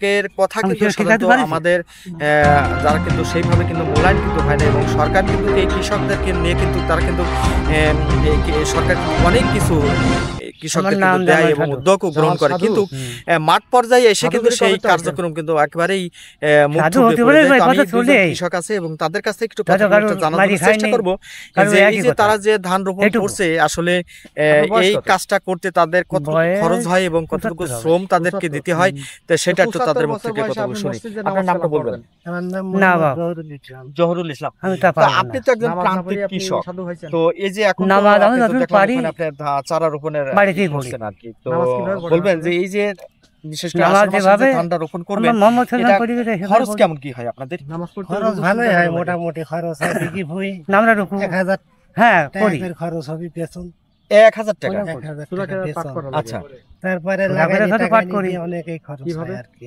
কৃষকের কথা কিন্তু আমাদের যারা কিন্তু সেইভাবে কিন্তু মূল্যায়ন কিন্তু হয় না এবং সরকার কিন্তু এই কৃষকদেরকে নিয়ে কিন্তু তারা কিন্তু সরকার অনেক কিছু কৃষকদের দেয় এবং উদ্যোগও গ্রহণ করে কিন্তু মাঠ পর্যায়ে এসে কিন্তু সেই কার্যক্রম কিন্তু একেবারেই কৃষক আছে এবং তাদের কাছে একটু জানার চেষ্টা করবো যে তারা যে ধান রোপণ করছে আসলে এই কাজটা করতে তাদের কত খরচ হয় এবং কতটুকু শ্রম তাদেরকে দিতে হয় তো সেটা একটু তাদের মুখ থেকে কথাগুলো শুনি আপনার নামটা বলবেন না জহরুল ইসলাম আমি তা পারি আপনি তো একজন প্রান্তিক কৃষক তো এই যে এখন নামাজ আমি যতটুকু পারি আপনি চারা রোপণের বাড়িতেই ইয়ে করছেন আর কি তো বলবেন যে এই যে বিশেষ করে যেভাবে ধানটা রোপণ করবেন খরচ কেমন কি হয় আপনাদের খরচ ভালোই হয় মোটামুটি খরচ হয় কি ভুই আমরা রোপণ 1000 হ্যাঁ করি খরচ হবে পেছন এক হাজার টাকা আচ্ছা তারপরে লাগাই পাট করি অনেকেই খরচ হয় আর কি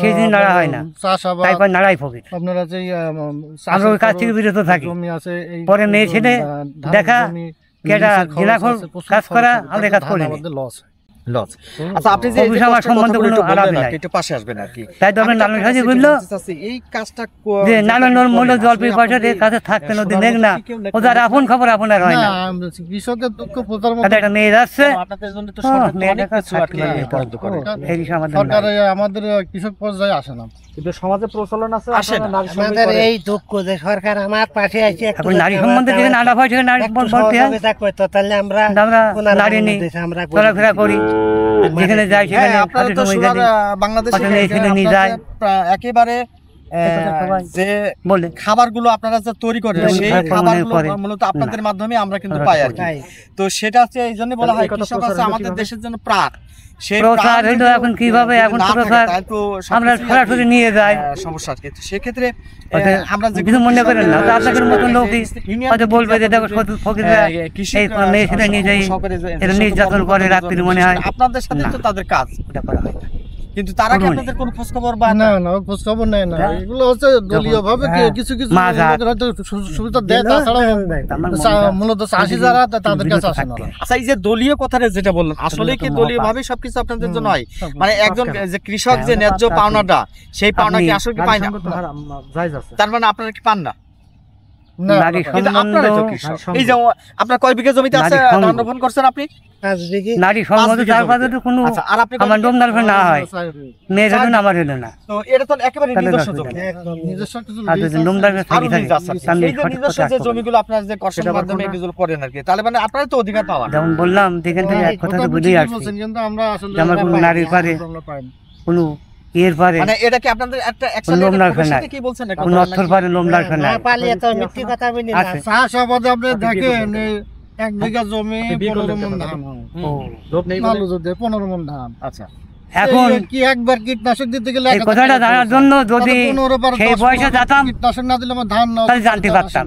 সেই দিন নাড়া হয় না তারপর নাড়াই ফকির আপনারা যে থেকে বিরত থাকি পরে মেয়ে ছেলে দেখা কাজ করা আমরা কাজ করে লস সরকার হ্যাঁ, হ্যাঁ, আমাদের কৃষক পর্যায়ে আসে না কিন্তু সমাজে প্রচলন আছে আমাদের এই দুঃখ যে সরকার আমার পাশে আছে নারী সম্বন্ধে নানা পয়সা নারী আমরা নারী আমরা ঘোরাফেরা করি এখানে যায় সেখানে হ্যাঁ, আপনারা তো বাংলাদেশে একেবারে যে খাবারগুলো আপনারা যে তৈরি করেন সেই খাবারগুলো মূলত আপনাদের মাধ্যমে আমরা কিন্তু পাই আর কি তো সেটা হচ্ছে এই বলা হয় কৃষক আছে আমাদের দেশের জন্য হ্যাঁ, মনে আপনাদের হয় আপনাদের সাথে তো তাদের কাজ করা হয় কিন্তু তারা কি আপনাদের কোনো খোঁজ খবর বা না না খোঁজ খবর না এগুলো হচ্ছে দলীয় ভাবে হ্যাঁ, কিছু কিছু সুবিধা দেয় তাছাড়া হ্যাঁ, মানে মূলত চাষি যারা তাদের কাছে আসে না আচ্ছা এই যে দলীয় কথাটা যেটা বললেন আসলে কি দলীয় হ্যাঁ, ভাবে সবকিছু আপনাদের জন্য হয় মানে একজন যে কৃষক যে ন্যায্য পাওনাটা সেই পাওনা কি আসলে কি পায় না তার মানে আপনারা কি পান না আচ্ছা, নিজস্ব জমি হ্যাঁ, হ্যাঁ, আপনারা মাধ্যমে তাহলে মানে তো অধিকার পাওয়া বললাম দেখেন হ্যাঁ, কথা আমরা নারীর পারে কোনো এরপরে মানে এটা কি আপনাদের একটা কি বলছেন এটা মিথ্যে কথা বলি না আপনি দেখেন এক হ্যাঁ। বিঘা জমি ধান ও যদি ধান আচ্ছা এখন কি একবার কীটনাশক দিতে গেলে এই কথাটা জানার জন্য যদি সেই যেতাম কীটনাশক না দিলে আমার ধান না জানতে পারতাম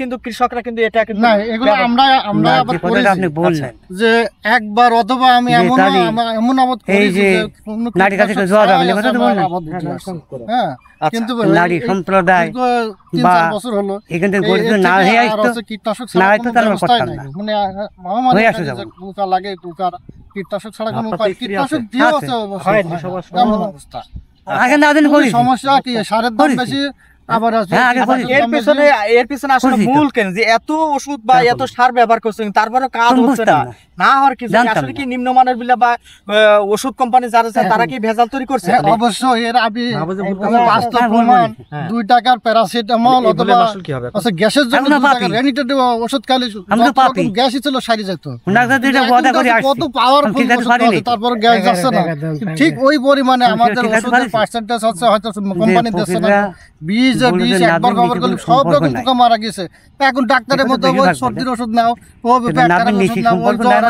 কিন্তু কৃষকরা কিন্তু এটা কিন্তু না এগুলো আমরা আমরা আবার করেছি আপনি বললেন আচ্ছা, যে একবার অথবা আমি এমন এমন আমত করেছি যে কাছে তো আমি কথা হ্যাঁ, হ্যাঁ আচ্ছা, কিন্তু সম্প্রদায় বা বছর হলো এখান থেকে না না হয়তো তার করতাম না মানে টুকা লাগে টুকা কীটনাশক ছাড়া কোনো উপায় কীটনাশক দিয়ে আছে অবস্থা আগে না দিন করি সমস্যা কি সারের দাম বেশি হ্যাঁ? আবার হ্যাঁ, এর পিছনে এর পিছনে আসলে মূল কেন যে এত ওষুধ বা হ্যাঁ, এত সার ব্যবহার করছেন তারপরে কাজ হচ্ছে না না হওয়ার কি আসলে কি নিম্নমানের বা ওষুধ কোম্পানি যারা আছে তারা কি ভেজাল তৈরি করছে হ্যাঁ, এর বাস্তব হ্যাঁ, প্রমাণ হ্যাঁ। দুই টাকার প্যারাসিটামল অথবা আচ্ছা গ্যাসের জন্য রেনিটেড ওষুধ গ্যাসই ছিল সারি যেত কত পাওয়ারফুল তারপর গ্যাস যাচ্ছে না ঠিক ওই পরিমাণে আমাদের ওষুধের পার্সেন্টেজ হচ্ছে হয়তো কোম্পানি দিচ্ছে না বীজ বীজ একবার করলে সব রকম পোকা মারা গেছে এখন ডাক্তারের মধ্যে সর্দির ওষুধ নাও ও ওষুধ নাও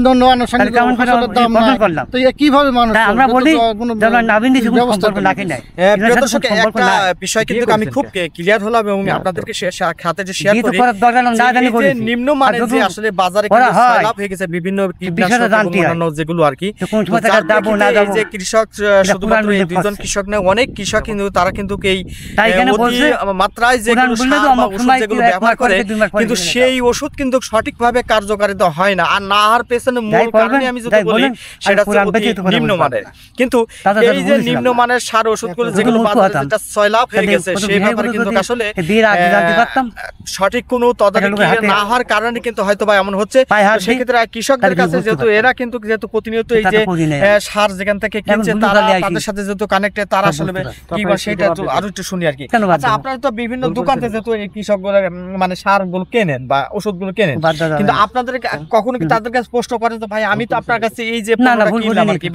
যেগুলো আর কি কৃষক দুজন কৃষক অনেক কৃষক কিন্তু তারা কিন্তু এই মাত্রায় যেগুলো ব্যবহার করে কিন্তু সেই ওষুধ কিন্তু সঠিকভাবে কার্যকারিতা হয় না আর না মূল কারণে আমি যদি বলি সেটা হচ্ছে নিম্নমানের কিন্তু এই যে নিম্নমানের সার ওষুধগুলো যেগুলো বাজারে হয়ে গেছে সেই ব্যাপারে কিন্তু আসলে সঠিক কোনো তদারকি না হওয়ার কারণে কিন্তু হয়তো বা এমন হচ্ছে সেক্ষেত্রে কৃষকদের কাছে যেহেতু এরা কিন্তু যেহেতু প্রতিনিয়ত এই যে সার যেখান থেকে কিনছে তারা তাদের সাথে যেহেতু কানেক্টে তারা আসলে কি বা সেটা আরো একটু শুনি আর কি আচ্ছা আপনারা তো বিভিন্ন থেকে যেহেতু কৃষকগুলো মানে সার গুলো কেনেন বা ওষুধ গুলো কেনেন কিন্তু আপনাদের কখনো কি তাদের কাছে স্পষ্ট কষ্ট করে তো ভাই আমি তো আপনার কাছে এই যে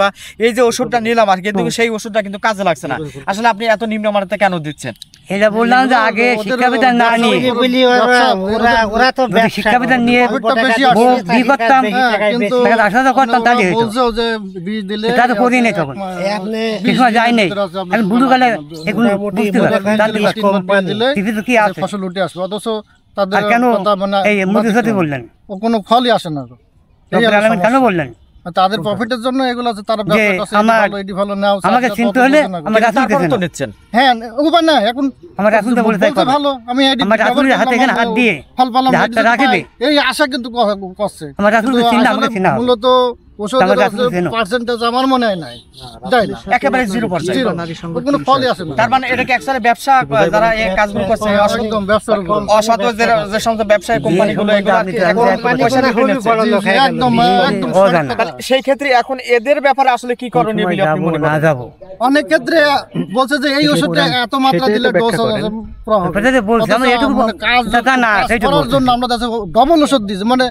বা এই যে ওষুধটা নিলাম আর কিন্তু সেই ওষুধটা কিন্তু কাজে লাগছে না আসলে আপনি এত নিম্নমানতে কেন দিচ্ছেন এটা ফসল উঠে মানে বললেন কোনো ফলই আসে না হ্যাঁ উপায় না এখন আমি ফল পালাম হাতটা এই আশা কিন্তু করছে মূলত যারা যে সমস্ত ব্যবসায়ী একদম সেই ক্ষেত্রে এখন এদের ব্যাপারে আসলে কি করণীয় না যাবো অনেক ক্ষেত্রে বলছে যে এই ওষুধটা এত মাত্রা দিলে হ্যাঁ, আমরা ডবল ওষুধ মানে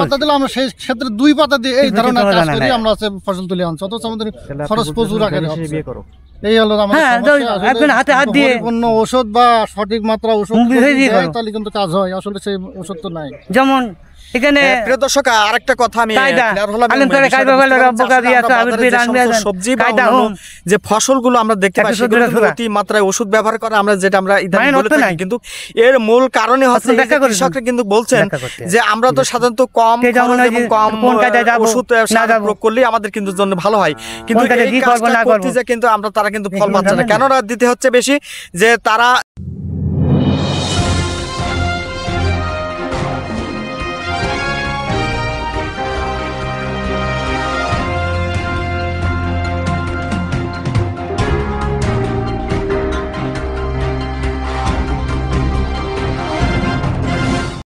পাতা দিলে আমরা সেই ক্ষেত্রে দুই পাতা দিয়ে এই ধরনের কাজ করি আমরা আছে ফসল তুলে আনছি অথচ আমাদের খরচ প্রচুর রাখে এই হ্যাঁ, ওষুধ বা সঠিক মাত্রা ওষুধ তাহলে কিন্তু কাজ হয় আসলে সেই ওষুধ তো নাই যেমন এখানে হ্যাঁ, প্রিয় দর্শক আরেকটা কথা আমি সবজি যে ফসলগুলো আমরা দেখতে পাচ্ছি অতি মাত্রায় ওষুধ ব্যবহার করে আমরা যেটা আমরা কিন্তু এর মূল কারণে হচ্ছে কৃষকরা কিন্তু বলছেন যে আমরা তো সাধারণত কম কম ওষুধ প্রয়োগ করলে আমাদের কিন্তু জন্য ভালো হয় হ্যাঁ। কিন্তু কিন্তু আমরা তারা কিন্তু ফল পাচ্ছে না কেননা দিতে হচ্ছে বেশি যে তারা